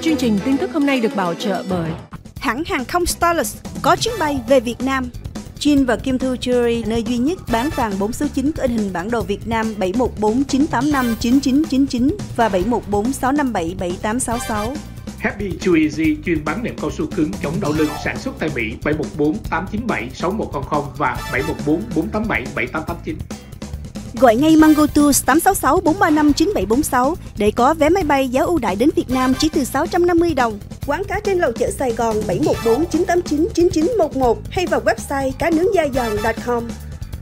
Chương trình tin tức hôm nay được bảo trợ bởi hãng hàng không Starlux có chuyến bay về Việt Nam. Jin và Kim Thư Jewelry, nơi duy nhất bán vàng 4 số 9 có in hình bản đồ Việt Nam 7149859999 và 7146577866. Happy Too Easy chuyên bán nệm cao su cứng chống đau lưng sản xuất tại Mỹ 714 897 6100 và 714 487 7889. Gọi ngay Mango Tours 866 435 9746 để có vé máy bay giá ưu đại đến Việt Nam chỉ từ 650 đồng. Quán cá trên lầu chợ Sài Gòn 714 989 9911 hay vào website cá nướng gia giòn.com.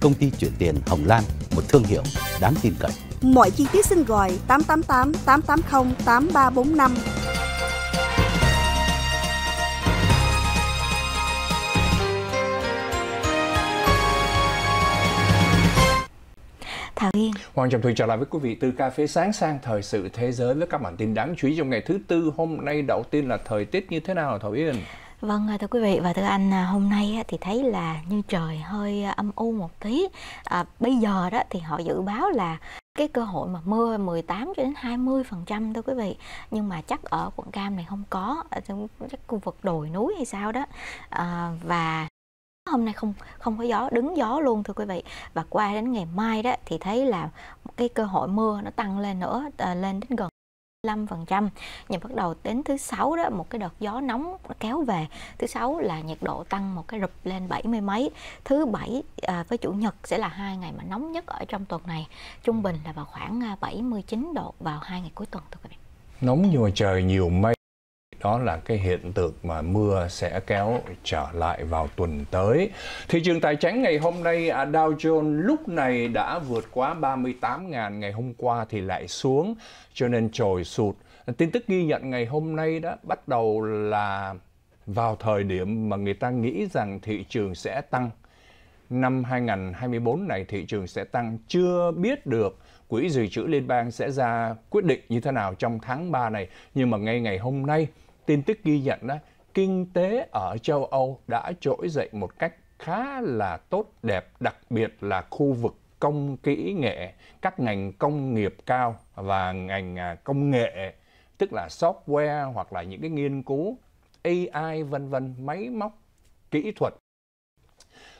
Công ty chuyển tiền Hồng Lan, một thương hiệu đáng tin cậy. Mọi chi tiết xin gọi 888 880 8345. Thảo Hiên. Hoàng Trọng Thùy trở lại với quý vị từ cà phê sáng sang thời sự thế giới với các bản tin đáng chú ý trong ngày thứ tư hôm nay đầu tiên là thời tiết như thế nào Thảo Hiên? Vâng à, thưa quý vị và thưa anh à, hôm nay thì thấy là như trời hơi à, âm u một tí. À, bây giờ đó thì họ dự báo là cái cơ hội mà mưa 18 cho đến 20 phần trăm thưa quý vị nhưng mà chắc ở quận cam này không có ở trong các khu vực đồi núi hay sao đó à, và hôm nay không không có gió đứng gió luôn thưa quý vị và qua đến ngày mai đó thì thấy là cái cơ hội mưa nó tăng lên nữa à, lên đến gần 5% nhưng bắt đầu đến thứ sáu đó một cái đợt gió nóng nó kéo về thứ sáu là nhiệt độ tăng một cái rụp lên bảy mươi mấy thứ bảy à, với chủ nhật sẽ là hai ngày mà nóng nhất ở trong tuần này trung bình là vào khoảng 79 à, độ vào hai ngày cuối tuần thưa quý vị nóng nhưng mà trời nhiều mây đó là cái hiện tượng mà mưa sẽ kéo trở lại vào tuần tới. Thị trường tài chính ngày hôm nay à, Dow Jones lúc này đã vượt quá 38.000 ngày hôm qua thì lại xuống cho nên trồi sụt. Tin tức ghi nhận ngày hôm nay đó bắt đầu là vào thời điểm mà người ta nghĩ rằng thị trường sẽ tăng. Năm 2024 này thị trường sẽ tăng chưa biết được Quỹ dự trữ Liên bang sẽ ra quyết định như thế nào trong tháng 3 này. Nhưng mà ngay ngày hôm nay tin tức ghi nhận đó, kinh tế ở châu Âu đã trỗi dậy một cách khá là tốt đẹp, đặc biệt là khu vực công kỹ nghệ, các ngành công nghiệp cao và ngành à, công nghệ, tức là software hoặc là những cái nghiên cứu AI vân vân, máy móc, kỹ thuật.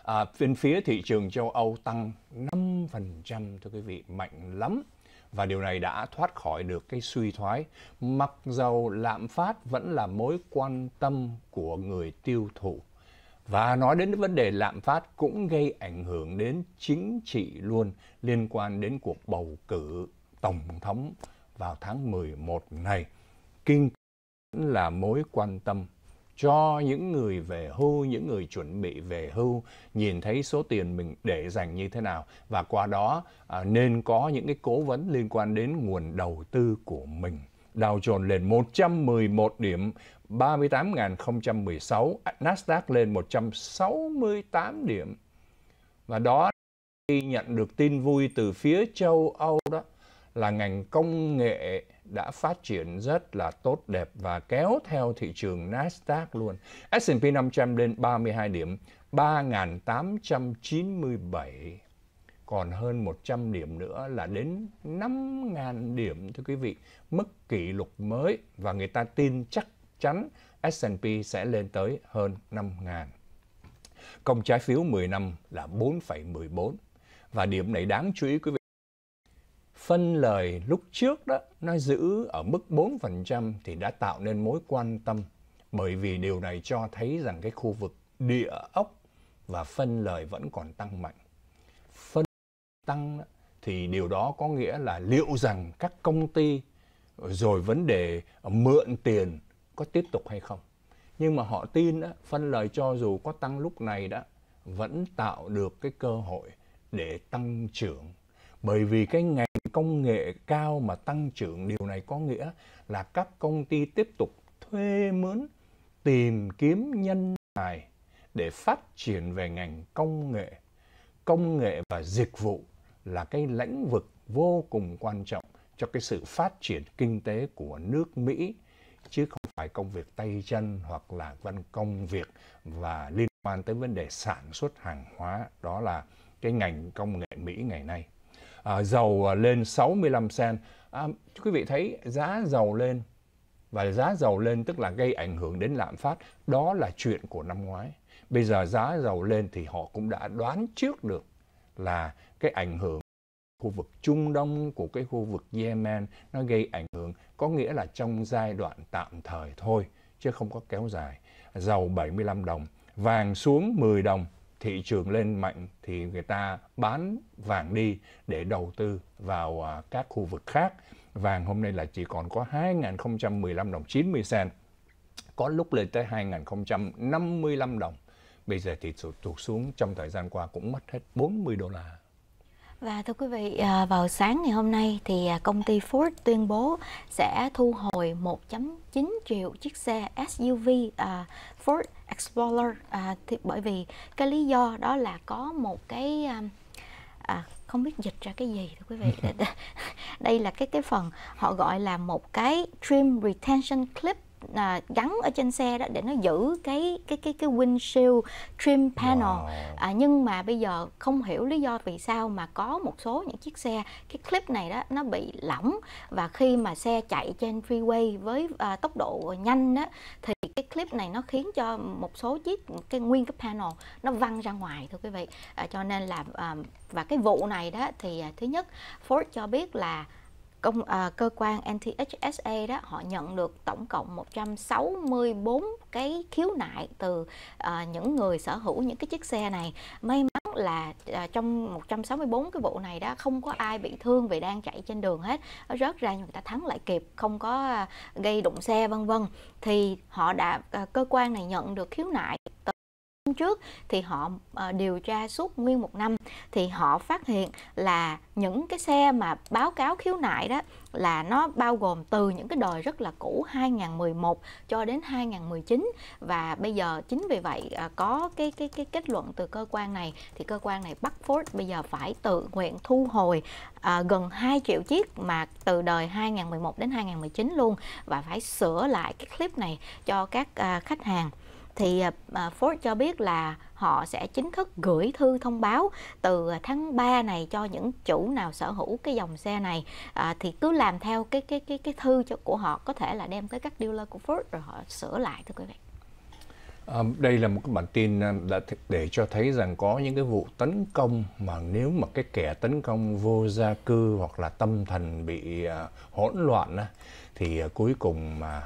À, bên phía thị trường châu Âu tăng 5% thưa quý vị, mạnh lắm và điều này đã thoát khỏi được cái suy thoái mặc dầu lạm phát vẫn là mối quan tâm của người tiêu thụ và nói đến vấn đề lạm phát cũng gây ảnh hưởng đến chính trị luôn liên quan đến cuộc bầu cử tổng thống vào tháng 11 này kinh là mối quan tâm cho những người về hưu, những người chuẩn bị về hưu nhìn thấy số tiền mình để dành như thế nào và qua đó à, nên có những cái cố vấn liên quan đến nguồn đầu tư của mình. Dow Jones lên 111 điểm 38.016, Nasdaq lên 168 điểm. Và đó khi nhận được tin vui từ phía châu Âu đó là ngành công nghệ đã phát triển rất là tốt đẹp và kéo theo thị trường Nasdaq luôn. S&P 500 lên 32 điểm, 3.897 còn hơn 100 điểm nữa là đến 5.000 điểm thưa quý vị, mức kỷ lục mới và người ta tin chắc chắn S&P sẽ lên tới hơn 5.000. Công trái phiếu 10 năm là 4,14 và điểm này đáng chú ý quý vị phân lời lúc trước đó nó giữ ở mức 4% thì đã tạo nên mối quan tâm bởi vì điều này cho thấy rằng cái khu vực địa ốc và phân lời vẫn còn tăng mạnh. Phân tăng thì điều đó có nghĩa là liệu rằng các công ty rồi vấn đề mượn tiền có tiếp tục hay không. Nhưng mà họ tin đó, phân lời cho dù có tăng lúc này đó vẫn tạo được cái cơ hội để tăng trưởng bởi vì cái ngành công nghệ cao mà tăng trưởng điều này có nghĩa là các công ty tiếp tục thuê mướn tìm kiếm nhân tài để phát triển về ngành công nghệ công nghệ và dịch vụ là cái lĩnh vực vô cùng quan trọng cho cái sự phát triển kinh tế của nước Mỹ chứ không phải công việc tay chân hoặc là văn công việc và liên quan tới vấn đề sản xuất hàng hóa đó là cái ngành công nghệ Mỹ ngày nay dầu à, à, lên 65 sen. À, quý vị thấy giá dầu lên và giá dầu lên tức là gây ảnh hưởng đến lạm phát, đó là chuyện của năm ngoái. Bây giờ giá dầu lên thì họ cũng đã đoán trước được là cái ảnh hưởng khu vực Trung Đông của cái khu vực Yemen nó gây ảnh hưởng có nghĩa là trong giai đoạn tạm thời thôi chứ không có kéo dài. Dầu 75 đồng, vàng xuống 10 đồng thị trường lên mạnh thì người ta bán vàng đi để đầu tư vào à, các khu vực khác. Vàng hôm nay là chỉ còn có 2.015 đồng 90 cent, có lúc lên tới 2.055 đồng. Bây giờ thì tụt xuống trong thời gian qua cũng mất hết 40 đô la. Và thưa quý vị, à, vào sáng ngày hôm nay thì à, công ty Ford tuyên bố sẽ thu hồi 1.9 triệu chiếc xe SUV à, Ford Explorer bởi vì cái lý do đó là có một cái à, không biết dịch ra cái gì thưa quý vị. Đây là cái cái phần họ gọi là một cái trim retention clip à, gắn ở trên xe đó để nó giữ cái cái cái cái windshield trim panel wow. à, nhưng mà bây giờ không hiểu lý do vì sao mà có một số những chiếc xe cái clip này đó nó bị lỏng và khi mà xe chạy trên freeway với à, tốc độ nhanh đó thì cái clip này nó khiến cho một số chiếc cái nguyên cái panel nó văng ra ngoài thưa quý vị à, cho nên là à, và cái vụ này đó thì à, thứ nhất Ford cho biết là công à, cơ quan NTHSA đó họ nhận được tổng cộng 164 cái khiếu nại từ à, những người sở hữu những cái chiếc xe này may mắn là à, trong 164 cái vụ này đó không có ai bị thương vì đang chạy trên đường hết nó rớt ra người ta thắng lại kịp không có à, gây đụng xe vân vân thì họ đã à, cơ quan này nhận được khiếu nại trước thì họ ờ, điều tra suốt nguyên một năm thì họ phát hiện là những cái xe mà báo cáo khiếu nại đó là nó bao gồm từ những cái đời rất là cũ 2011 cho đến 2019 và bây giờ chính vì vậy ờ, có cái cái cái kết luận từ cơ quan này thì cơ quan này bắt Ford bây giờ phải tự nguyện thu hồi à, gần 2 triệu chiếc mà từ đời 2011 đến 2019 luôn và phải sửa lại cái clip này cho các à, khách hàng thì à, à, Ford cho biết là họ sẽ chính thức gửi thư thông báo từ à, tháng 3 này cho những chủ nào sở hữu cái dòng xe này à, thì cứ làm theo cái cái cái cái thư cho của họ có thể là đem tới các dealer của Ford rồi họ sửa lại thưa quý vị. À, đây là một cái bản tin đã để cho thấy rằng có những cái vụ tấn công mà nếu mà cái kẻ tấn công vô gia cư hoặc là tâm thần bị uh, hỗn loạn uh, thì uh, cuối cùng mà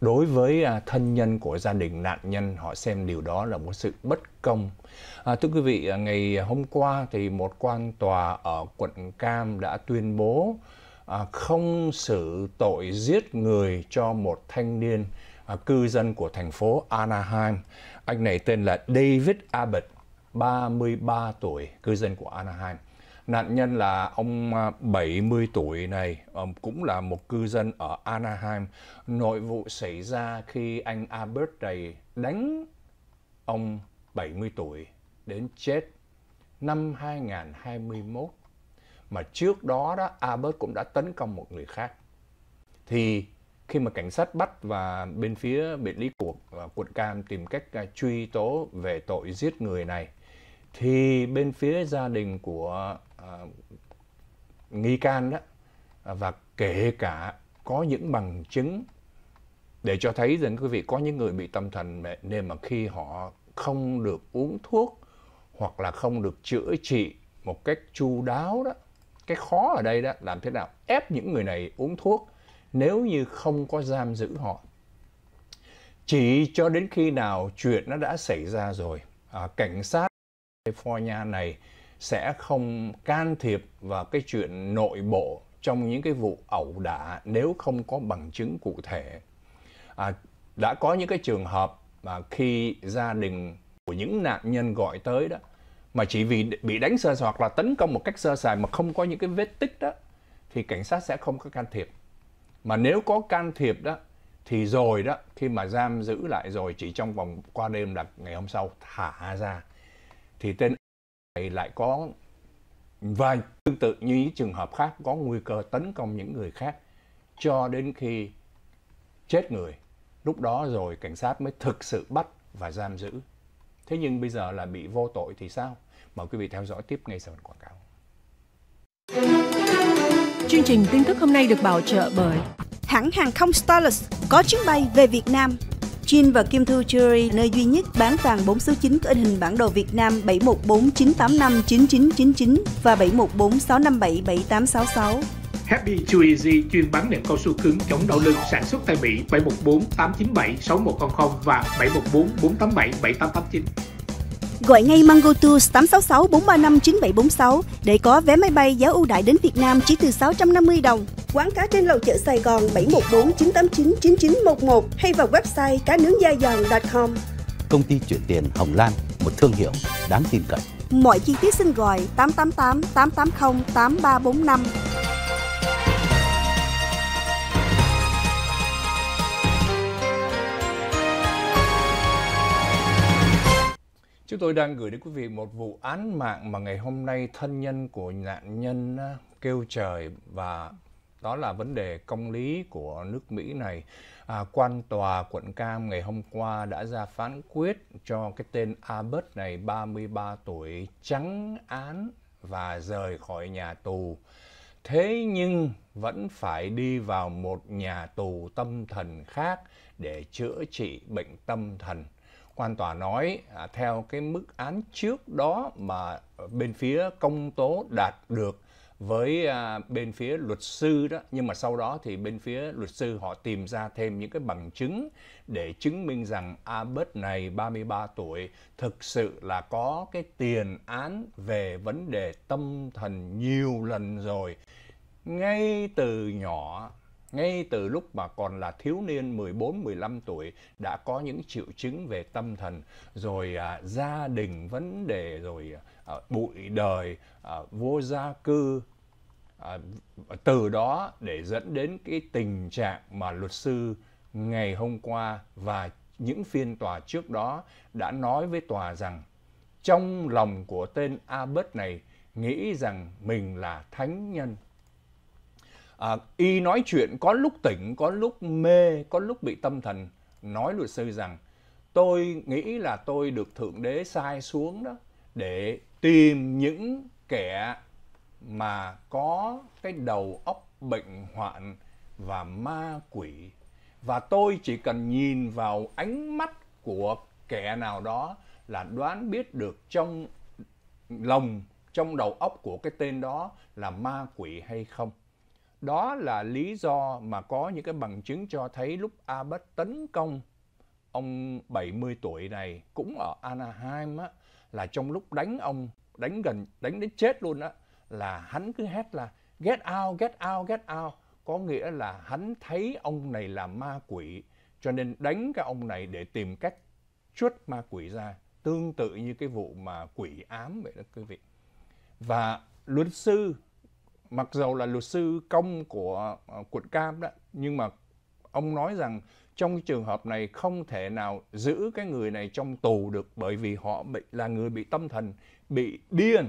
đối với à, thân nhân của gia đình nạn nhân họ xem điều đó là một sự bất công à, thưa quý vị à, ngày hôm qua thì một quan tòa ở quận cam đã tuyên bố à, không xử tội giết người cho một thanh niên à, cư dân của thành phố anaheim anh này tên là david abbott 33 tuổi cư dân của anaheim Nạn nhân là ông 70 à, tuổi này, cũng là một cư dân ở Anaheim. Nội vụ xảy ra khi anh Albert này đánh ông 70 tuổi đến chết năm 2021. Mà trước đó đó Albert cũng đã tấn công một người khác. Thì khi mà cảnh sát bắt và bên phía biện lý cuộc à, quận cam tìm cách à, truy tố về tội giết người này thì bên phía gia đình của À, nghi can đó à, và kể cả có những bằng chứng để cho thấy rằng quý vị có những người bị tâm thần nên mà khi họ không được uống thuốc hoặc là không được chữa trị một cách chu đáo đó cái khó ở đây đó làm thế nào ép những người này uống thuốc nếu như không có giam giữ họ chỉ cho đến khi nào chuyện nó đã xảy ra rồi à, cảnh sát California này sẽ không can thiệp vào cái chuyện nội bộ trong những cái vụ ẩu đả nếu không có bằng chứng cụ thể. À, đã có những cái trường hợp mà khi gia đình của những nạn nhân gọi tới đó mà chỉ vì bị đánh sơ hoặc là tấn công một cách sơ sài mà không có những cái vết tích đó thì cảnh sát sẽ không có can thiệp. Mà nếu có can thiệp đó thì rồi đó khi mà giam giữ lại rồi chỉ trong vòng qua đêm là ngày hôm sau thả ra thì tên lại có và tương tự như những trường hợp khác có nguy cơ tấn công những người khác cho đến khi chết người. Lúc đó rồi cảnh sát mới thực sự bắt và giam giữ. Thế nhưng bây giờ là bị vô tội thì sao? Mời quý vị theo dõi tiếp ngay sau quảng cáo. Chương trình tin tức hôm nay được bảo trợ bởi hãng hàng không Starlux có chuyến bay về Việt Nam Jin và Kim Thu Jewelry, nơi duy nhất bán vàng 4 số 9 có in hình bản đồ Việt Nam 7149859999 và 7146577866. Happy Too Easy chuyên bán nệm cao su cứng chống đau lưng sản xuất tại Mỹ 714 897 6100 và 714 487 7889. Gọi ngay Mango Tours 866 435 9746 để có vé máy bay giá ưu đại đến Việt Nam chỉ từ 650 đồng. Quán cá trên lầu chợ Sài Gòn 714 989 9911 hay vào website cá nướng da giòn.com. Công ty chuyển tiền Hồng Lan, một thương hiệu đáng tin cậy. Mọi chi tiết xin gọi 888 880 8345. Chúng tôi đang gửi đến quý vị một vụ án mạng mà ngày hôm nay thân nhân của nạn nhân ờ, kêu trời và đó là vấn đề công lý của nước Mỹ này. À, quan tòa quận Cam ngày hôm qua đã ra phán quyết cho cái tên Abbott này 33 tuổi trắng án và rời khỏi nhà tù. Thế nhưng vẫn phải đi vào một nhà tù tâm thần khác để chữa trị bệnh tâm thần quan tòa nói à, theo cái mức án trước đó mà bên phía công tố đạt được với à, bên phía luật sư đó nhưng mà sau đó thì bên phía luật sư họ tìm ra thêm những cái bằng chứng để chứng minh rằng Albert này 33 tuổi thực sự là có cái tiền án về vấn đề tâm thần nhiều lần rồi ngay từ nhỏ ngay từ lúc mà còn là thiếu niên 14 15 tuổi đã có những triệu chứng về tâm thần rồi à, gia đình vấn đề rồi à, Ờ, bụi đời ờ, vô gia cư ờ, từ đó để dẫn đến cái tình trạng mà luật sư ngày hôm qua và những phiên tòa trước đó đã nói với tòa rằng trong lòng của tên Albert này nghĩ rằng mình là thánh nhân. À, y nói chuyện có lúc tỉnh, có lúc mê, có lúc bị tâm thần. Nói luật sư rằng tôi nghĩ là tôi được Thượng Đế sai xuống đó để tìm những kẻ mà có cái đầu óc bệnh hoạn và ma quỷ và tôi chỉ cần nhìn vào ánh mắt của kẻ nào đó là đoán biết được trong lòng trong đầu óc của cái tên đó là ma quỷ hay không đó là lý do mà có những cái bằng chứng cho thấy lúc abbas tấn công ông 70 tuổi này cũng ở Anaheim á, là trong lúc đánh ông đánh gần đánh đến chết luôn á là hắn cứ hét là get out get out get out có nghĩa là hắn thấy ông này là ma quỷ cho nên đánh cái ông này để tìm cách chuốt ma quỷ ra tương tự như cái vụ mà quỷ ám vậy đó quý vị và luật sư mặc dầu là luật sư công của uh, quận cam đó nhưng mà ông nói rằng trong trường hợp này không thể nào giữ cái người này trong tù được bởi vì họ bị, là người bị tâm thần, bị điên.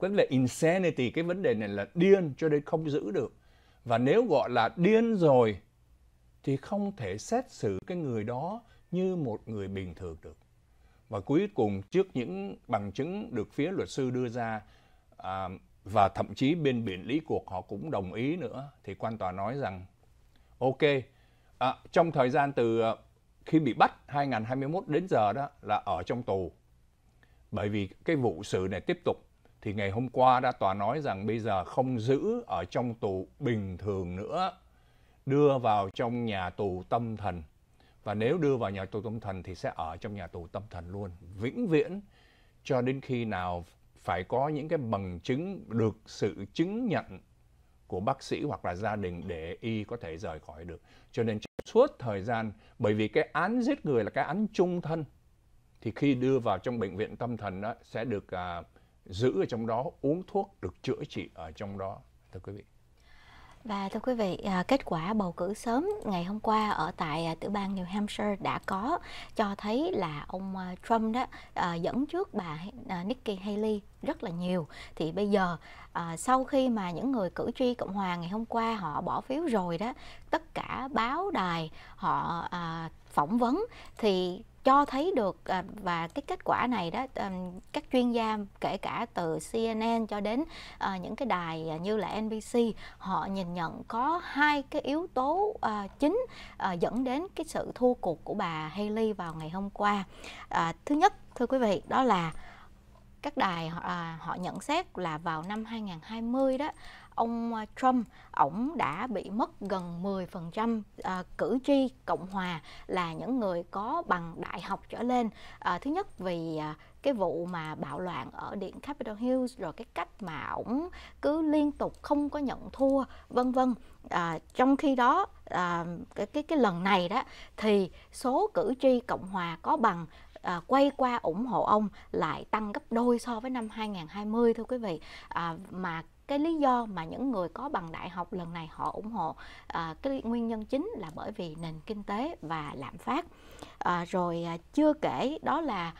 Cái là insanity, cái vấn đề này là điên cho nên không giữ được. Và nếu gọi là điên rồi thì không thể xét xử cái người đó như một người bình thường được. Và cuối cùng trước những bằng chứng được phía luật sư đưa ra à, và thậm chí bên biện lý cuộc họ cũng đồng ý nữa thì quan tòa nói rằng ok À, trong thời gian từ ờ, khi bị bắt 2021 đến giờ đó là ở trong tù. Bởi vì cái vụ sự này tiếp tục thì ngày hôm qua đã tòa nói rằng bây giờ không giữ ở trong tù bình thường nữa, đưa vào trong nhà tù tâm thần. Và nếu đưa vào nhà tù tâm thần thì sẽ ở trong nhà tù tâm thần luôn, vĩnh viễn cho đến khi nào phải có những cái bằng chứng được sự chứng nhận của bác sĩ hoặc là gia đình để y có thể rời khỏi được. Cho nên suốt thời gian, bởi vì cái án giết người là cái án trung thân, thì khi đưa vào trong bệnh viện tâm thần đó, sẽ được à, giữ ở trong đó, uống thuốc, được chữa trị ở trong đó, thưa quý vị. Và thưa quý vị, à, kết quả bầu cử sớm ngày hôm qua ở tại à, tiểu bang New Hampshire đã có cho thấy là ông à, Trump đó dẫn trước bà Nikki Haley rất là nhiều. Thì bây giờ sau khi mà những người cử tri Cộng hòa ngày hôm qua họ bỏ phiếu rồi đó, tất cả báo đài họ phỏng vấn thì cho thấy được à, và cái kết quả này đó à, các chuyên gia kể cả từ CNN cho đến à, những cái đài như là NBC họ nhìn nhận có hai cái yếu tố chính dẫn đến cái sự thua cuộc của bà Haley vào ngày hôm qua thứ nhất thưa quý vị đó là các đài họ, họ nhận xét là vào năm 2020 đó ông à, Trump ổng đã bị mất gần 10% à, cử tri Cộng hòa là những người có bằng đại học trở lên. À, thứ nhất vì cái vụ mà bạo loạn ở điện Capitol Hill rồi cái cách mà ổng cứ liên tục không có nhận thua vân vân à, trong khi đó à, cái cái cái lần này đó thì số cử tri cộng hòa có bằng À, quay qua ủng hộ ông lại tăng gấp đôi so với năm 2020 thưa quý vị à, mà cái lý do mà những người có bằng đại học lần này họ ủng hộ à, cái nguyên nhân chính là bởi vì nền kinh tế và lạm phát à, rồi à, chưa kể đó là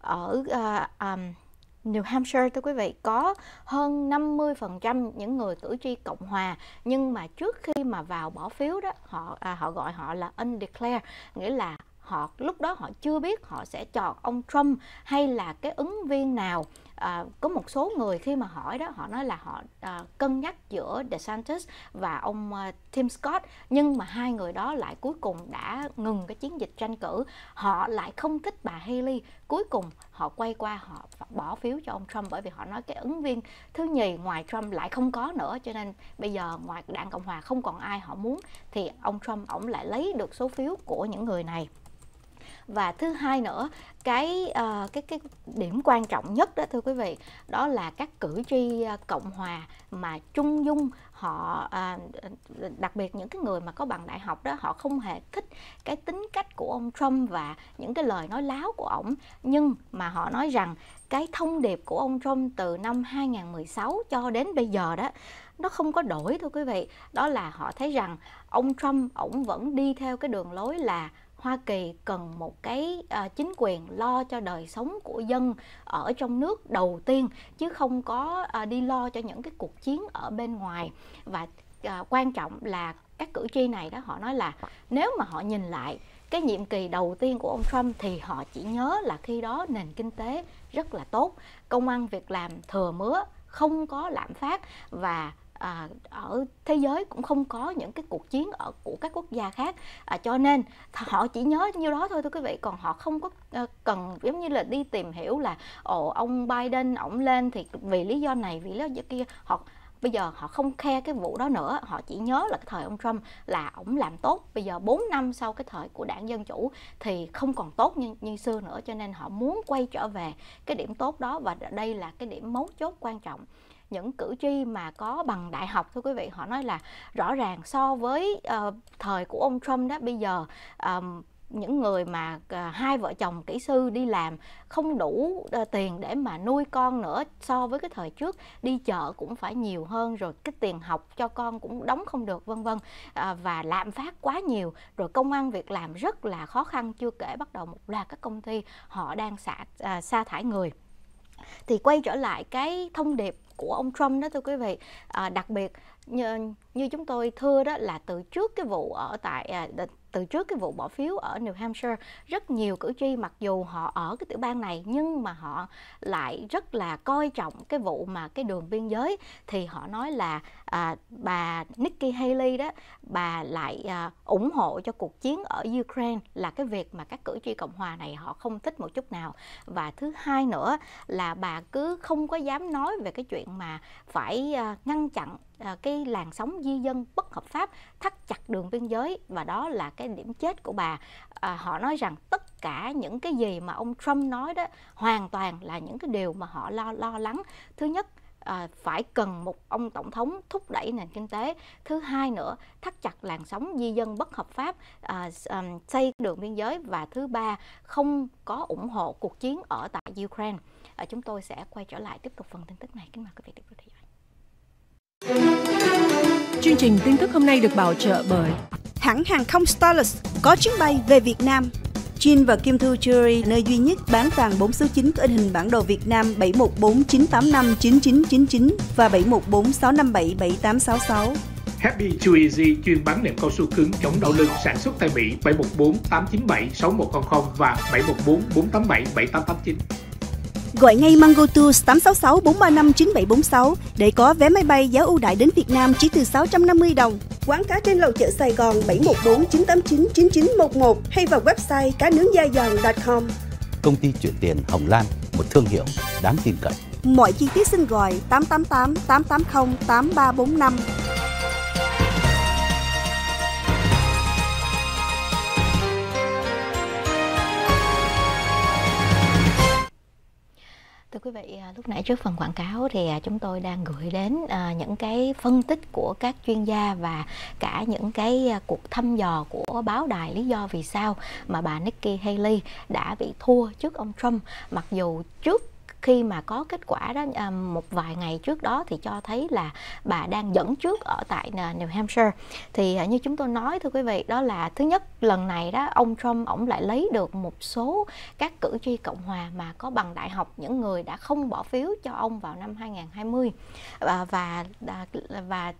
ở à, à, New Hampshire thưa quý vị có hơn 50% những người cử tri Cộng hòa nhưng mà trước khi mà vào bỏ phiếu đó họ à, họ gọi họ là undeclared nghĩa là họ lúc đó họ chưa biết họ sẽ chọn ông Trump hay là cái ứng viên nào à, có một số người khi mà hỏi đó họ nói là họ à, cân nhắc giữa DeSantis và ông à, Tim Scott nhưng mà hai người đó lại cuối cùng đã ngừng cái chiến dịch tranh cử họ lại không thích bà Haley cuối cùng họ quay qua họ bỏ phiếu cho ông Trump bởi vì họ nói cái ứng viên thứ nhì ngoài Trump lại không có nữa cho nên bây giờ ngoài đảng Cộng hòa không còn ai họ muốn thì ông Trump ổng lại lấy được số phiếu của những người này và thứ hai nữa cái uh, cái cái điểm quan trọng nhất đó thưa quý vị đó là các cử tri ờ, cộng hòa mà trung dung họ à, đặc biệt những cái người mà có bằng đại học đó họ không hề thích cái tính cách của ông Trump và những cái lời nói láo của ổng nhưng mà họ nói rằng cái thông điệp của ông Trump từ năm 2016 cho đến bây giờ đó nó không có đổi thưa quý vị đó là họ thấy rằng ông Trump ổng vẫn đi theo cái đường lối là Hoa Kỳ cần một cái à, chính quyền lo cho đời sống của dân ở trong nước đầu tiên chứ không có à, đi lo cho những cái cuộc chiến ở bên ngoài và à, quan trọng là các cử tri này đó họ nói là nếu mà họ nhìn lại cái nhiệm kỳ đầu tiên của ông Trump thì họ chỉ nhớ là khi đó nền kinh tế rất là tốt, công ăn việc làm thừa mứa, không có lạm phát và à, ở thế giới cũng không có những cái cuộc chiến ở của các quốc gia khác à, cho nên họ chỉ nhớ nhiêu đó thôi thưa quý vị còn họ không có à, cần giống như là đi tìm hiểu là ồ ông Biden ổng lên thì vì lý do này vì lý do kia họ bây giờ họ không khe cái vụ đó nữa họ chỉ nhớ là cái thời ông Trump là ổng làm tốt bây giờ 4 năm sau cái thời của đảng dân chủ thì không còn tốt như như xưa nữa cho nên họ muốn quay trở về cái điểm tốt đó và đây là cái điểm mấu chốt quan trọng những cử tri mà có bằng đại học thưa quý vị họ nói là rõ ràng so với uh, thời của ông Trump đó bây giờ um, những người mà ờ, hai vợ chồng kỹ sư đi làm không đủ ờ, tiền để mà nuôi con nữa so với cái thời trước đi chợ cũng phải nhiều hơn rồi cái tiền học cho con cũng đóng không được vân vân à, và lạm phát quá nhiều rồi công an việc làm rất là khó khăn chưa kể bắt đầu một loạt các công ty họ đang xả à, sa thải người thì quay trở lại cái thông điệp của ông Trump đó thưa quý vị à, đặc biệt như, như chúng tôi thưa đó là từ trước cái vụ ở tại à, từ trước cái vụ bỏ phiếu ở New Hampshire rất nhiều cử tri mặc dù họ ở cái tiểu bang này nhưng mà họ lại rất là coi trọng cái vụ mà cái đường biên giới thì họ nói là à, bà Nikki Haley đó bà lại à, ủng hộ cho cuộc chiến ở Ukraine là cái việc mà các cử tri cộng hòa này họ không thích một chút nào và thứ hai nữa là bà cứ không có dám nói về cái chuyện mà phải à, ngăn chặn À, cái làn sóng di dân bất hợp pháp thắt chặt đường biên giới và đó là cái điểm chết của bà à, họ nói rằng tất cả những cái gì mà ông Trump nói đó hoàn toàn là những cái điều mà họ lo lo lắng thứ nhất À, phải cần một ông tổng thống thúc đẩy nền kinh tế thứ hai nữa thắt chặt làn sóng di dân bất hợp pháp à, à xây đường biên giới và thứ ba không có ủng hộ cuộc chiến ở tại Ukraine à, chúng tôi sẽ quay trở lại tiếp tục phần tin tức này kính mời quý vị tiếp tục theo Chương trình tin tức hôm nay được bảo trợ bởi hãng hàng không Starlux có chuyến bay về Việt Nam. Jin và Kim Thư Jewelry, nơi duy nhất bán vàng 4 số 9 có in hình bản đồ Việt Nam 7149859999 và 7146577866. Happy Too Easy chuyên bán nệm cao su cứng chống đau lưng sản xuất tại Mỹ 714 897 6100 và 714 487 7889. Gọi ngay Mango Tours 866 435 9746 để có vé máy bay giá ưu đại đến Việt Nam chỉ từ 650 đồng. Quán cá trên lầu chợ Sài Gòn 714 989 9911 hay vào website cá nướng da giòn.com. Công ty chuyển tiền Hồng Lan, một thương hiệu đáng tin cậy. Mọi chi tiết xin gọi 888 880 8345. Thưa quý vị, à, lúc nãy trước phần quảng cáo thì à, chúng tôi đang gửi đến à, những cái phân tích của các chuyên gia và cả những cái cuộc thăm dò của báo đài lý do vì sao mà bà Nikki Haley đã bị thua trước ông Trump mặc dù trước khi mà có kết quả đó à, một vài ngày trước đó thì cho thấy là bà đang dẫn trước ở tại New Hampshire thì à, như chúng tôi nói thưa quý vị đó là thứ nhất lần này đó ông Trump ổng lại lấy được một số các cử tri cộng hòa mà có bằng đại học những người đã không bỏ phiếu cho ông vào năm 2020 và và à, và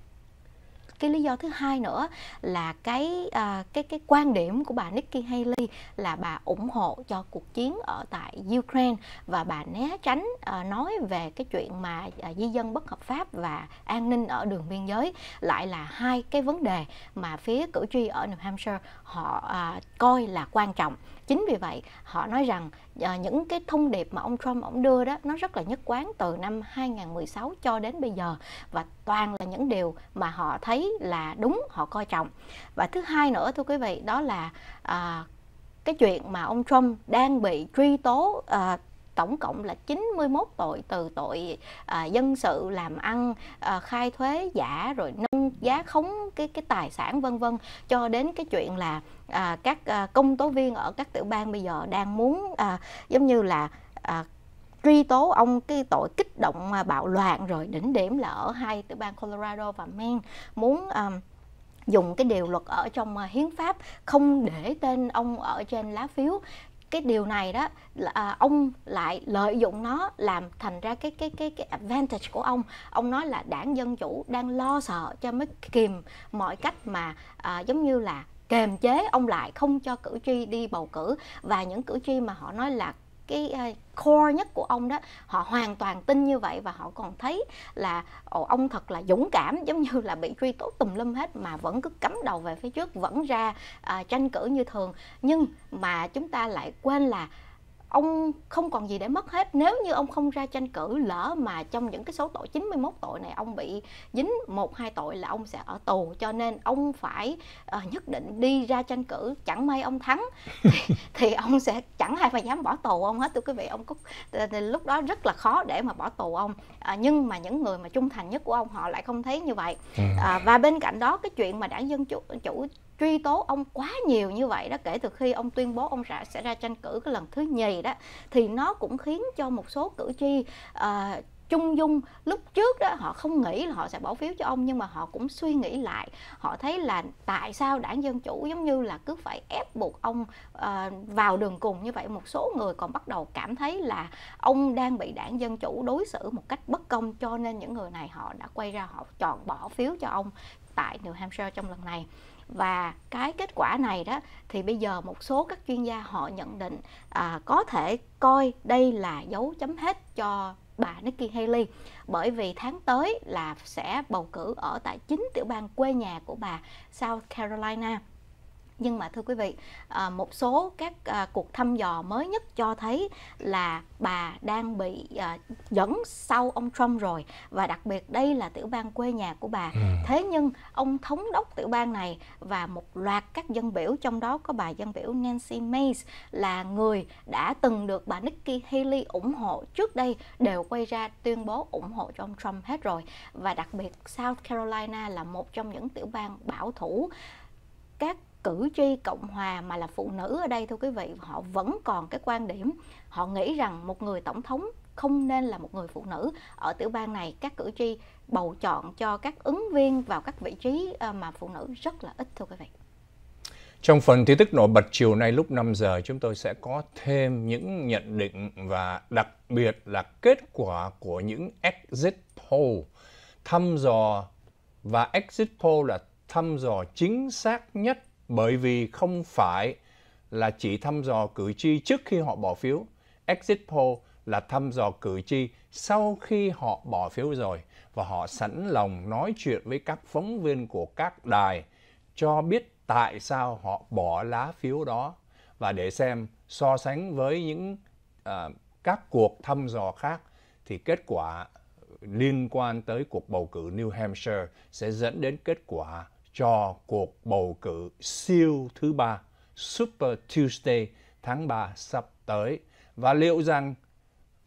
cái lý do thứ hai nữa là cái à, cái cái quan điểm của bà Nikki Haley là bà ủng hộ cho cuộc chiến ở tại Ukraine và bà né tránh à, nói về cái chuyện mà à, di dân bất hợp pháp và an ninh ở đường biên giới lại là hai cái vấn đề mà phía cử tri ở New Hampshire họ à, coi là quan trọng chính vì vậy họ nói rằng à, những cái thông điệp mà ông Trump ông đưa đó nó rất là nhất quán từ năm 2016 cho đến bây giờ và toàn là những điều mà họ thấy là đúng họ coi trọng và thứ hai nữa thưa quý vị đó là à, cái chuyện mà ông Trump đang bị truy tố à, tổng cộng là 91 tội từ tội à, dân sự làm ăn à, khai thuế giả rồi nâng giá khống cái cái tài sản vân vân cho đến cái chuyện là à, các à, công tố viên ở các tiểu bang bây giờ đang muốn à, giống như là à, truy tố ông cái tội kích động à, bạo loạn rồi đỉnh điểm là ở hai tiểu bang Colorado và Maine muốn um, dùng cái điều luật ở trong à, hiến pháp không để tên ông ở trên lá phiếu cái điều này đó à, ông lại lợi dụng nó làm thành ra cái cái cái cái advantage của ông ông nói là đảng dân chủ đang lo sợ cho mới kìm mọi cách mà à, giống như là kềm chế ông lại không cho cử tri đi bầu cử và những cử tri mà họ nói là cái ờ, core nhất của ông đó họ hoàn toàn tin như vậy và họ còn thấy là ồ, ông thật là dũng cảm giống như là bị truy tố tùm lum hết mà vẫn cứ cắm đầu về phía trước vẫn ra à, tranh cử như thường nhưng mà chúng ta lại quên là ông không còn gì để mất hết nếu như ông không ra tranh cử lỡ mà trong những cái số tội 91 tội này ông bị dính một hai tội là ông sẽ ở tù cho nên ông phải uh, nhất định đi ra tranh cử chẳng may ông thắng thì, thì ông sẽ chẳng ai mà dám bỏ tù ông hết tôi quý vị ông có ờ, lúc đó rất là khó để mà bỏ tù ông à, nhưng mà những người mà trung thành nhất của ông họ lại không thấy như vậy à, và bên cạnh đó cái chuyện mà đảng dân chủ, chủ truy tố ông quá nhiều như vậy đó kể từ khi ông tuyên bố ông sẽ, sẽ ra tranh cử cái lần thứ nhì đó thì nó cũng khiến cho một số cử tri uh, ờ, trung dung lúc trước đó họ không nghĩ là họ sẽ bỏ phiếu cho ông nhưng mà họ cũng suy nghĩ lại họ thấy là tại sao đảng dân chủ giống như là cứ phải ép buộc ông uh, vào đường cùng như vậy một số người còn bắt đầu cảm thấy là ông đang bị đảng dân chủ đối xử một cách bất công cho nên những người này họ đã quay ra họ chọn bỏ phiếu cho ông tại New Hampshire trong lần này và cái kết quả này đó thì bây giờ một số các chuyên gia họ nhận định à, có thể coi đây là dấu chấm hết cho bà Nikki Haley bởi vì tháng tới là sẽ bầu cử ở tại chính tiểu bang quê nhà của bà South Carolina nhưng mà thưa quý vị à, một số các à, cuộc thăm dò mới nhất cho thấy là bà đang bị à, dẫn sau ông Trump rồi và đặc biệt đây là tiểu bang quê nhà của bà ừ. thế nhưng ông thống đốc tiểu bang này và một loạt các dân biểu trong đó có bà dân biểu Nancy Mace là người đã từng được bà Nikki Haley ủng hộ trước đây đều quay ra tuyên bố ủng hộ cho ông Trump hết rồi và đặc biệt South Carolina là một trong những tiểu bang bảo thủ các cử tri cộng hòa mà là phụ nữ ở đây thưa quý vị họ vẫn còn cái quan điểm họ nghĩ rằng một người tổng thống không nên là một người phụ nữ ở tiểu bang này các cử tri bầu chọn cho các ứng viên vào các vị trí ờ, mà phụ nữ rất là ít thưa quý vị trong phần tin tức nổi bật chiều nay lúc 5 giờ chúng tôi sẽ có thêm những nhận định và đặc biệt là kết quả của những exit poll thăm dò và exit poll là thăm dò chính xác nhất bởi vì không phải là chỉ thăm dò cử tri trước khi họ bỏ phiếu. Exit poll là thăm dò cử tri sau khi họ bỏ phiếu rồi và họ sẵn lòng nói chuyện với các phóng viên của các đài cho biết tại sao họ bỏ lá phiếu đó và để xem so sánh với những uh, các cuộc thăm dò khác thì kết quả liên quan tới cuộc bầu cử New Hampshire sẽ dẫn đến kết quả cho cuộc bầu cử siêu thứ ba Super Tuesday tháng 3 sắp tới và liệu rằng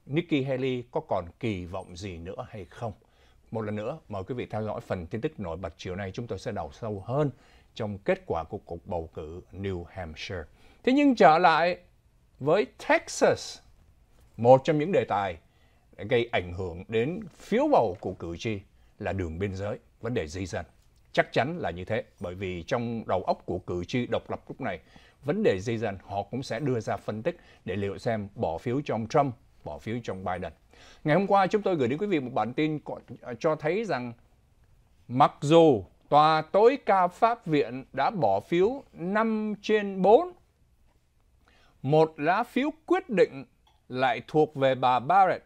Nikki Haley có còn kỳ vọng gì nữa hay không? Một lần nữa, mời quý vị theo dõi phần tin tức nổi bật chiều nay chúng tôi sẽ đào sâu hơn trong kết quả của cuộc bầu cử New Hampshire. Thế nhưng trở lại với Texas, một trong những đề tài gây ảnh hưởng đến phiếu bầu của cử tri là đường biên giới, vấn đề di dân. Chắc chắn là như thế, bởi vì trong đầu óc của cử tri độc lập lúc này, vấn đề di dân họ cũng sẽ đưa ra phân tích để liệu xem bỏ phiếu cho ông Trump, bỏ phiếu cho Biden. Ngày hôm qua chúng tôi gửi đến quý vị một bản tin à, cho thấy rằng mặc dù Tòa tối cao Pháp viện đã bỏ phiếu 5 trên 4, một lá phiếu quyết định lại thuộc về bà Barrett,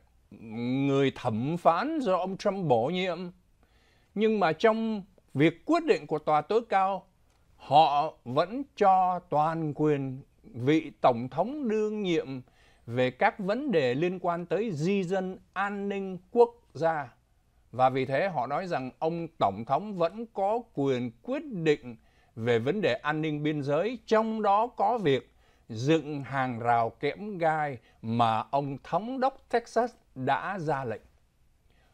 người thẩm phán do ông Trump bổ nhiệm. Nhưng mà trong việc quyết định của tòa tối cao họ vẫn cho toàn quyền vị tổng thống đương nhiệm về các vấn đề liên quan tới di dân an ninh quốc gia và vì thế họ nói rằng ông tổng thống vẫn có quyền quyết định về vấn đề an ninh biên giới trong đó có việc dựng hàng rào kẽm gai mà ông thống đốc Texas đã ra lệnh.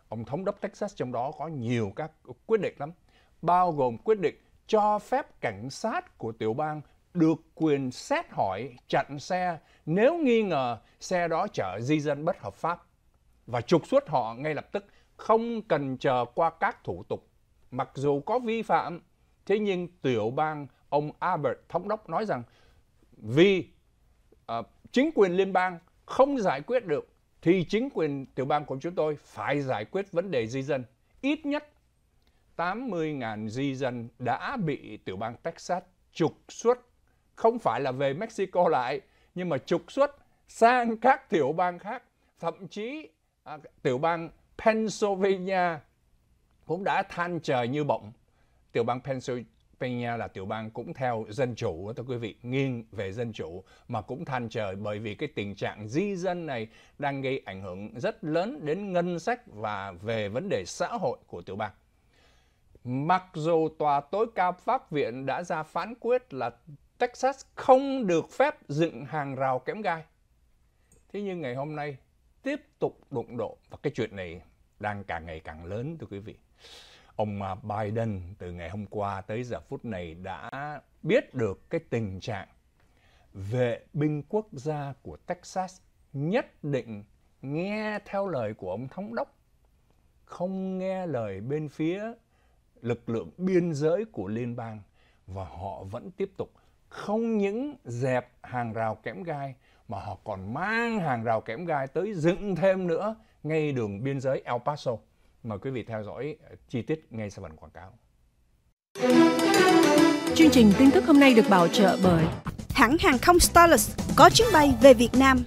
Ông thống đốc Texas trong đó có nhiều các quyết định lắm bao gồm quyết định cho phép cảnh sát của tiểu bang được quyền xét hỏi chặn xe nếu nghi ngờ xe đó chở di dân bất hợp pháp và trục xuất họ ngay lập tức không cần chờ qua các thủ tục. Mặc dù có vi phạm, thế nhưng tiểu bang ông Albert thống đốc nói rằng vì uh, chính quyền liên bang không giải quyết được thì chính quyền tiểu bang của chúng tôi phải giải quyết vấn đề di dân ít nhất 80.000 di dân đã bị tiểu bang Texas trục xuất, không phải là về Mexico lại, nhưng mà trục xuất sang các tiểu bang khác. Thậm chí à, tiểu bang Pennsylvania cũng đã than trời như bọng. Tiểu bang Pennsylvania là tiểu bang cũng theo dân chủ, thưa quý vị, nghiêng về dân chủ mà cũng than trời bởi vì cái tình trạng di dân này đang gây ảnh hưởng rất lớn đến ngân sách và về vấn đề xã hội của tiểu bang. Mặc dù tòa tối cao Pháp viện đã ra phán quyết là Texas không được phép dựng hàng rào kém gai. Thế nhưng ngày hôm nay tiếp tục đụng độ và cái chuyện này đang càng ngày càng lớn thưa quý vị. Ông à, Biden từ ngày hôm qua tới giờ phút này đã biết được cái tình trạng vệ binh quốc gia của Texas nhất định nghe theo lời của ông thống đốc, không nghe lời bên phía lực lượng biên giới của liên bang và họ vẫn tiếp tục không những dẹp hàng rào kẽm gai mà họ còn mang hàng rào kẽm gai tới dựng thêm nữa ngay đường biên giới El Paso. Mời quý vị theo dõi ờ, chi tiết ngay sau phần quảng cáo. Chương trình tin tức hôm nay được bảo trợ bởi hãng hàng không Starlux có chuyến bay về Việt Nam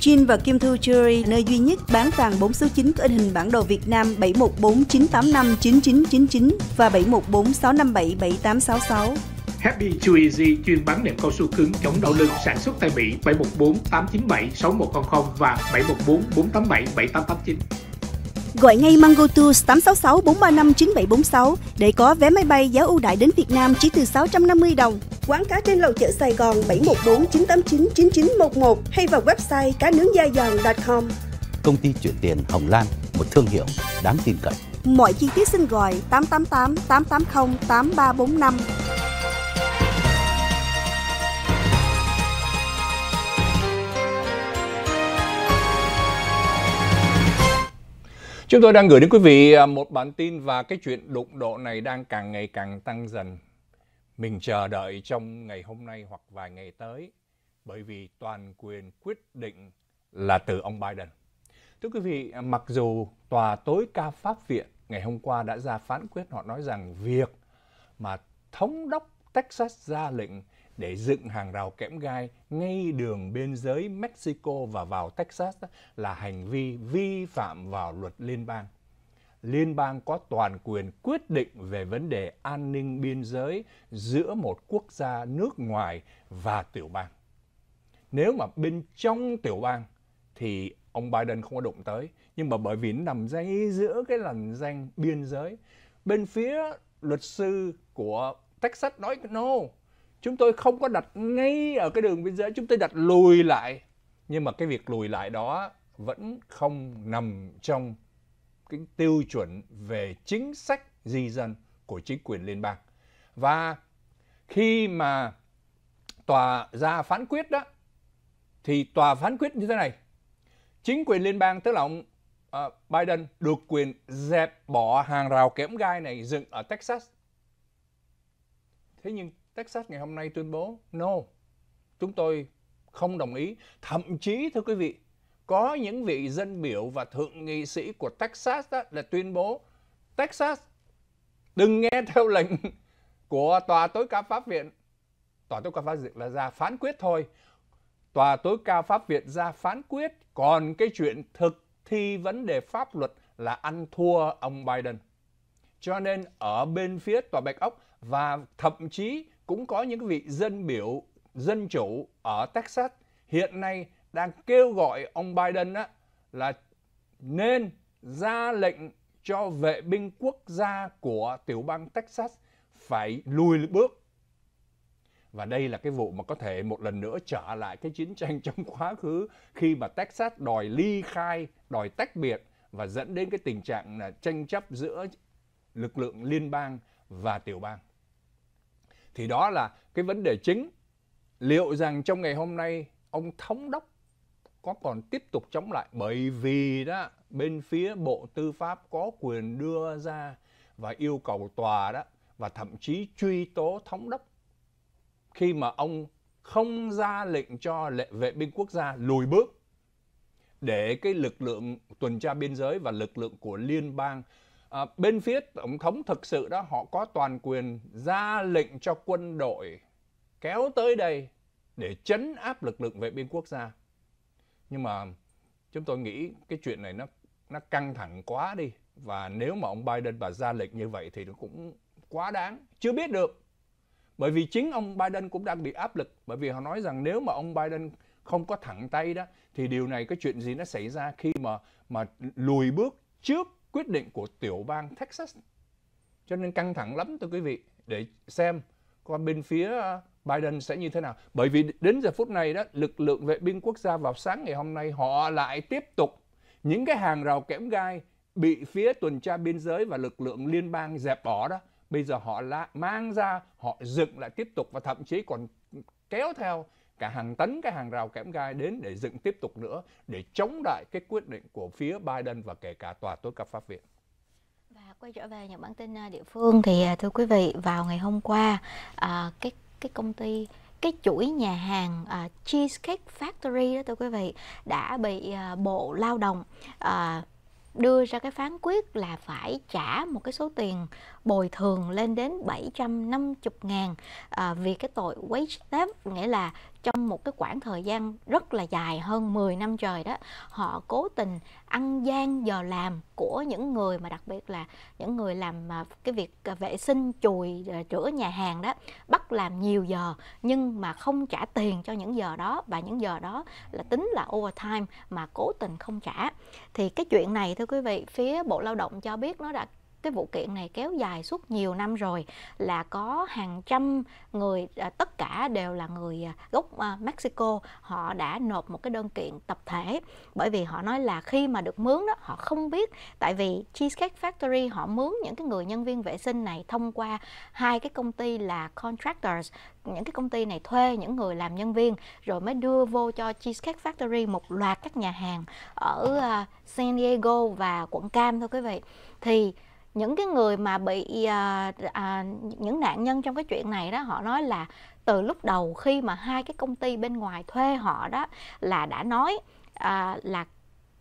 Jin và Kim Thu Jewelry, nơi duy nhất bán vàng 4 số 9 có in hình bản đồ Việt Nam 7149859999 và 7146577866. Happy Too Easy chuyên bán nệm cao su cứng chống đau lưng sản xuất tại Mỹ 714 897 6100 và 714 487 7889. Gọi ngay Mango Tours 866 435 9746 để có vé máy bay giá ưu đại đến Việt Nam chỉ từ 650 đồng. Quán cá trên lầu chợ Sài Gòn 714 989 9911 hay vào website cá nướng da giòn.com. Công ty chuyển tiền Hồng Lan, một thương hiệu đáng tin cậy. Mọi chi tiết xin gọi 888 880 8345. Chúng tôi đang gửi đến quý vị à, một bản tin và cái chuyện đụng độ này đang càng ngày càng tăng dần mình chờ đợi trong ngày hôm nay hoặc vài ngày tới bởi vì toàn quyền quyết định là từ ông Biden. Thưa quý vị, mặc dù tòa tối cao Pháp viện ngày hôm qua đã ra phán quyết họ nói rằng việc mà thống đốc Texas ra lệnh để dựng hàng rào kẽm gai ngay đường biên giới Mexico và vào Texas là hành vi vi phạm vào luật liên bang liên bang có toàn quyền quyết định về vấn đề an ninh biên giới giữa một quốc gia nước ngoài và tiểu bang. Nếu mà bên trong tiểu bang thì ông Biden không có động tới, nhưng mà bởi vì nó nằm ngay giữa cái làn danh biên giới. Bên phía luật sư của Texas nói no, chúng tôi không có đặt ngay ở cái đường biên giới, chúng tôi đặt lùi lại. Nhưng mà cái việc lùi lại đó vẫn không nằm trong cái tiêu chuẩn về chính sách di dân của chính quyền liên bang. Và khi mà tòa ra phán quyết đó thì tòa phán quyết như thế này. Chính quyền liên bang tức là ông uh, Biden được quyền dẹp bỏ hàng rào kẽm gai này dựng ở Texas. Thế nhưng Texas ngày hôm nay tuyên bố no. Chúng tôi không đồng ý. Thậm chí thưa quý vị, có những vị dân biểu và thượng nghị sĩ của Texas đó là tuyên bố Texas đừng nghe theo lệnh của tòa tối cao pháp viện. Tòa tối cao pháp viện là ra phán quyết thôi. Tòa tối cao pháp viện ra phán quyết, còn cái chuyện thực thi vấn đề pháp luật là ăn thua ông Biden. Cho nên ở bên phía tòa Bạch Ốc và thậm chí cũng có những vị dân biểu dân chủ ở Texas hiện nay đang kêu gọi ông Biden á, là nên ra lệnh cho vệ binh quốc gia của tiểu bang Texas phải lùi bước. Và đây là cái vụ mà có thể một lần nữa trở lại cái chiến tranh trong quá khứ khi mà Texas đòi ly khai, đòi tách biệt và dẫn đến cái tình trạng là tranh chấp giữa lực lượng liên bang và tiểu bang. Thì đó là cái vấn đề chính. Liệu rằng trong ngày hôm nay ông thống đốc có còn tiếp tục chống lại bởi vì đó bên phía Bộ Tư pháp có quyền đưa ra và yêu cầu tòa đó và thậm chí truy tố thống đốc khi mà ông không ra lệnh cho lệ vệ binh quốc gia lùi bước để cái lực lượng tuần tra biên giới và lực lượng của liên bang à, bên phía tổng thống thực sự đó họ có toàn quyền ra lệnh cho quân đội kéo tới đây để chấn áp lực lượng vệ binh quốc gia nhưng mà chúng tôi nghĩ cái chuyện này nó nó căng thẳng quá đi và nếu mà ông Biden và ra lệnh như vậy thì nó cũng quá đáng chưa biết được bởi vì chính ông Biden cũng đang bị áp lực bởi vì họ nói rằng nếu mà ông Biden không có thẳng tay đó thì điều này cái chuyện gì nó xảy ra khi mà mà lùi bước trước quyết định của tiểu bang Texas cho nên căng thẳng lắm thưa quý vị để xem coi bên phía Biden sẽ như thế nào. Bởi vì đến giờ phút này đó, lực lượng vệ binh quốc gia vào sáng ngày hôm nay họ lại tiếp tục những cái hàng rào kẽm gai bị phía tuần tra biên giới và lực lượng liên bang dẹp bỏ đó. Bây giờ họ la, mang ra, họ dựng lại tiếp tục và thậm chí còn kéo theo cả hàng tấn cái hàng rào kẽm gai đến để dựng tiếp tục nữa để chống lại cái quyết định của phía Biden và kể cả tòa tối cao pháp viện. Và quay trở về những bản tin à, địa phương thì à, thưa quý vị vào ngày hôm qua à, cái cái công ty cái chuỗi nhà hàng uh, Cheesecake Factory đó thưa quý vị đã bị uh, Bộ Lao động uh, đưa ra cái phán quyết là phải trả một cái số tiền bồi thường lên đến 750 ngàn à, vì cái tội wage theft nghĩa là trong một cái khoảng thời gian rất là dài hơn 10 năm trời đó họ cố tình ăn gian giờ làm của những người mà đặc biệt là những người làm à, cái việc à, vệ sinh chùi à, rửa nhà hàng đó bắt làm nhiều giờ nhưng mà không trả tiền cho những giờ đó và những giờ đó là tính là overtime mà cố tình không trả thì cái chuyện này thưa quý vị phía bộ lao động cho biết nó đã cái vụ kiện này kéo dài suốt nhiều năm rồi là có hàng trăm người à, tất cả đều là người à, gốc à, Mexico họ đã nộp một cái đơn kiện tập thể bởi vì họ nói là khi mà được mướn đó họ không biết tại vì Cheesecake Factory họ mướn những cái người nhân viên vệ sinh này thông qua hai cái công ty là contractors những cái công ty này thuê những người làm nhân viên rồi mới đưa vô cho Cheesecake Factory một loạt các nhà hàng ở San Diego và quận Cam thôi quý vị thì những cái người mà bị à, à, những nạn nhân trong cái chuyện này đó họ nói là từ lúc đầu khi mà hai cái công ty bên ngoài thuê họ đó là đã nói à, là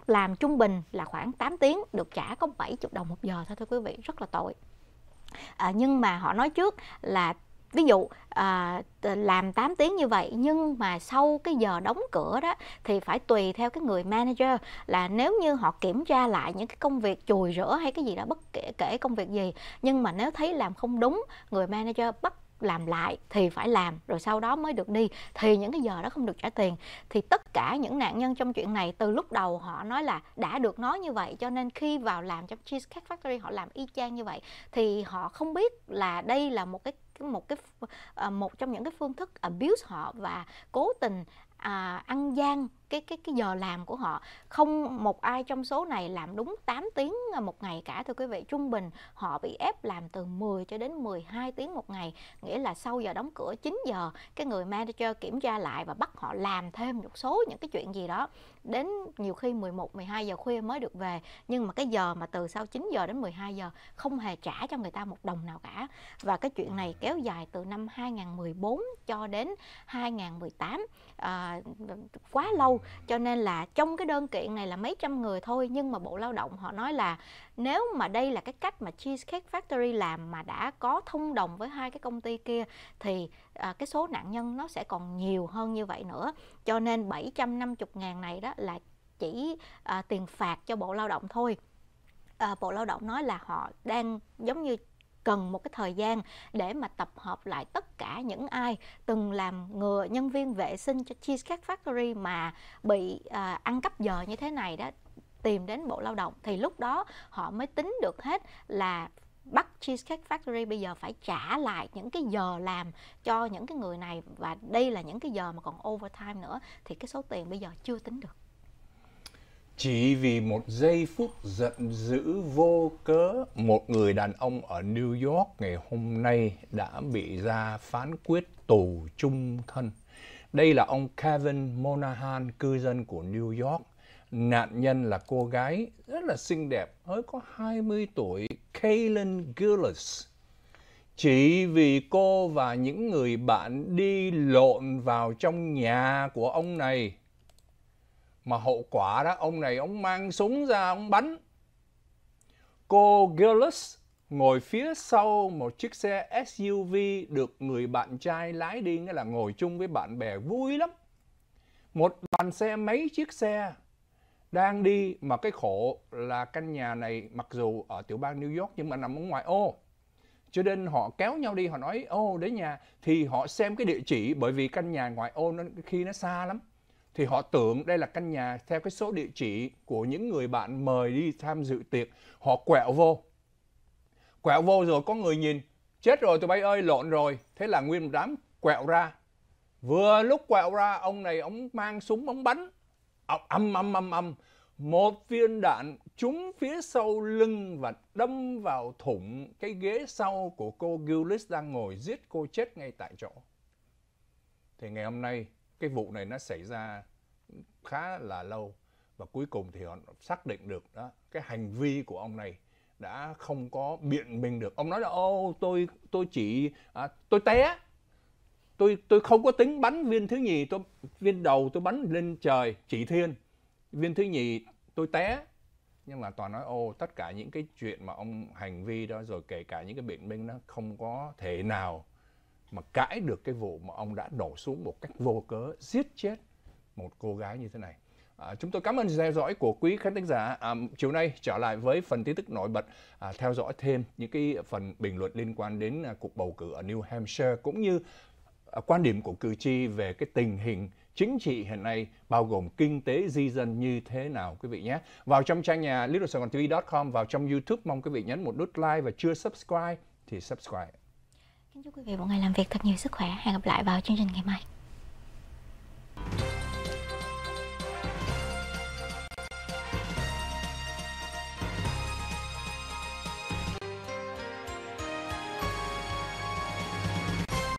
làm trung bình là khoảng 8 tiếng được trả có 70 đồng một giờ thôi thưa quý vị rất là tội à, nhưng mà họ nói trước là ví dụ à, làm 8 tiếng như vậy nhưng mà sau cái giờ đóng cửa đó thì phải tùy theo cái người manager là nếu như họ kiểm tra lại những cái công việc chùi rửa hay cái gì đó bất kể kể công việc gì nhưng mà nếu thấy làm không đúng người manager bắt làm lại thì phải làm rồi sau đó mới được đi thì những cái giờ đó không được trả tiền thì tất cả những nạn nhân trong chuyện này từ lúc đầu họ nói là đã được nói như vậy cho nên khi vào làm trong Cheesecake Factory họ làm y chang như vậy thì họ không biết là đây là một cái một cái ờ, một trong những cái phương thức abuse họ và cố tình à, ăn gian cái cái cái giờ làm của họ không một ai trong số này làm đúng 8 tiếng à, một ngày cả thưa quý vị trung bình họ bị ép làm từ 10 cho đến 12 tiếng một ngày nghĩa là sau giờ đóng cửa 9 giờ cái người manager kiểm tra lại và bắt họ làm thêm một số những cái chuyện gì đó đến nhiều khi 11 12 giờ khuya mới được về nhưng mà cái giờ mà từ sau 9 giờ đến 12 giờ không hề trả cho người ta một đồng nào cả và cái chuyện này kéo dài từ năm 2014 cho đến 2018 à, quá lâu cho nên là trong cái đơn kiện này là mấy trăm người thôi nhưng mà bộ lao động họ nói là nếu mà đây là cái cách mà Cheesecake Factory làm mà đã có thông đồng với hai cái công ty kia thì à, cái số nạn nhân nó sẽ còn nhiều hơn như vậy nữa cho nên 750 ngàn này đó là chỉ à, tiền phạt cho bộ lao động thôi à, bộ lao động nói là họ đang giống như cần một cái thời gian để mà tập hợp lại tất cả những ai từng làm ngừa nhân viên vệ sinh cho Cheesecake Factory mà bị à, ăn cắp giờ như thế này đó tìm đến Bộ Lao động thì lúc đó họ mới tính được hết là bắt Cheesecake Factory bây giờ phải trả lại những cái giờ làm cho những cái người này và đây là những cái giờ mà còn overtime nữa thì cái số tiền bây giờ chưa tính được. Chỉ vì một giây phút giận dữ vô cớ, một người đàn ông ở New York ngày hôm nay đã bị ra phán quyết tù trung thân. Đây là ông Kevin Monahan, cư dân của New York. Nạn nhân là cô gái rất là xinh đẹp, mới có 20 tuổi, Kaylin Gillis. Chỉ vì cô và những người bạn đi lộn vào trong nhà của ông này mà hậu quả đó ông này ông mang súng ra ông bắn cô Gillis ngồi phía sau một chiếc xe SUV được người bạn trai lái đi nghĩa là ngồi chung với bạn bè vui lắm một đoàn xe mấy chiếc xe đang đi mà cái khổ là căn nhà này mặc dù ở tiểu bang New York nhưng mà nằm ở ngoài ô cho nên họ kéo nhau đi họ nói ô đến nhà thì họ xem cái địa chỉ bởi vì căn nhà ngoài ô nó khi nó xa lắm thì họ tưởng đây là căn nhà theo cái số địa chỉ của những người bạn mời đi tham dự tiệc họ quẹo vô quẹo vô rồi có người nhìn chết rồi tụi bay ơi lộn rồi thế là nguyên đám quẹo ra vừa lúc quẹo ra ông này ông mang súng ông bắn âm âm âm âm một viên đạn trúng phía sau lưng và đâm vào thủng cái ghế sau của cô Gillis đang ngồi giết cô chết ngay tại chỗ. Thì ngày hôm nay cái vụ này nó xảy ra khá là lâu và cuối cùng thì họ xác định được đó cái hành vi của ông này đã không có biện minh được ông nói là ô tôi tôi chỉ à, tôi té tôi tôi không có tính bắn viên thứ nhì tôi viên đầu tôi bắn lên trời chỉ thiên viên thứ nhì tôi té nhưng mà toàn nói ô tất cả những cái chuyện mà ông hành vi đó rồi kể cả những cái biện minh nó không có thể nào mà cãi được cái vụ mà ông đã đổ xuống một cách vô cớ giết chết một cô gái như thế này. À, chúng tôi cảm ơn theo dõi của quý khán thính giả. À, chiều nay trở lại với phần tin tức nổi bật, à, theo dõi thêm những cái phần bình luận liên quan đến à, cuộc bầu cử ở New Hampshire cũng như à, quan điểm của cử tri về cái tình hình chính trị hiện nay bao gồm kinh tế di dân như thế nào quý vị nhé. Vào trong trang nhà littlesaigontv.com, vào trong YouTube mong quý vị nhấn một nút like và chưa subscribe thì subscribe. Kính chúc quý vị một ngày làm việc thật nhiều sức khỏe. Hẹn gặp lại vào chương trình ngày mai.